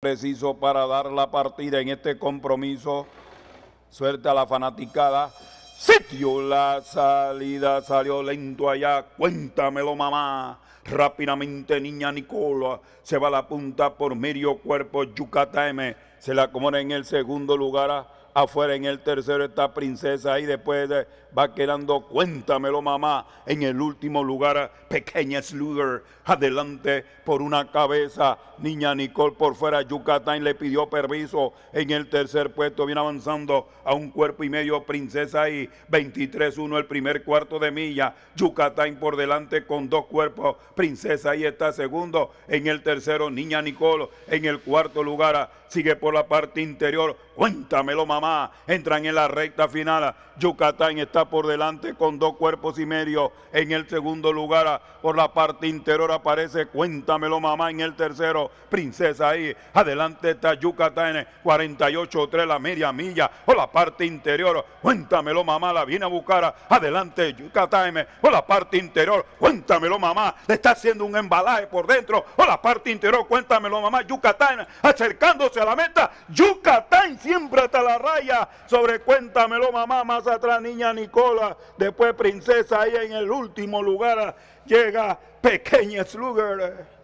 preciso para dar la partida en este compromiso. suerte a la fanaticada. Sitio la salida, salió lento allá. Cuéntamelo, mamá. Rápidamente, niña Nicola. Se va a la punta por medio cuerpo. Yucatán se la acomoda en el segundo lugar afuera en el tercero está princesa y después eh, va quedando cuéntamelo mamá en el último lugar eh, pequeña Slugger adelante por una cabeza niña Nicole por fuera Yucatán le pidió permiso en el tercer puesto viene avanzando a un cuerpo y medio princesa y 23-1 el primer cuarto de milla Yucatán por delante con dos cuerpos princesa ahí está segundo en el tercero niña Nicole en el cuarto lugar eh, sigue por la parte interior cuéntamelo mamá entran en la recta final. Yucatán está por delante con dos cuerpos y medio en el segundo lugar. Por la parte interior aparece Cuéntamelo Mamá en el tercero. Princesa ahí. Adelante está Yucatán 48-3 la media milla. Por la parte interior. Cuéntamelo Mamá la viene a buscar. Adelante Yucatán por la parte interior. Cuéntamelo Mamá. Le está haciendo un embalaje por dentro. Por la parte interior. Cuéntamelo Mamá. Yucatán acercándose a la meta. Yucatán siempre hasta la raya Vaya, sobre Cuéntamelo Mamá, más atrás Niña Nicola, después Princesa, ahí en el último lugar llega Pequeña Slugger.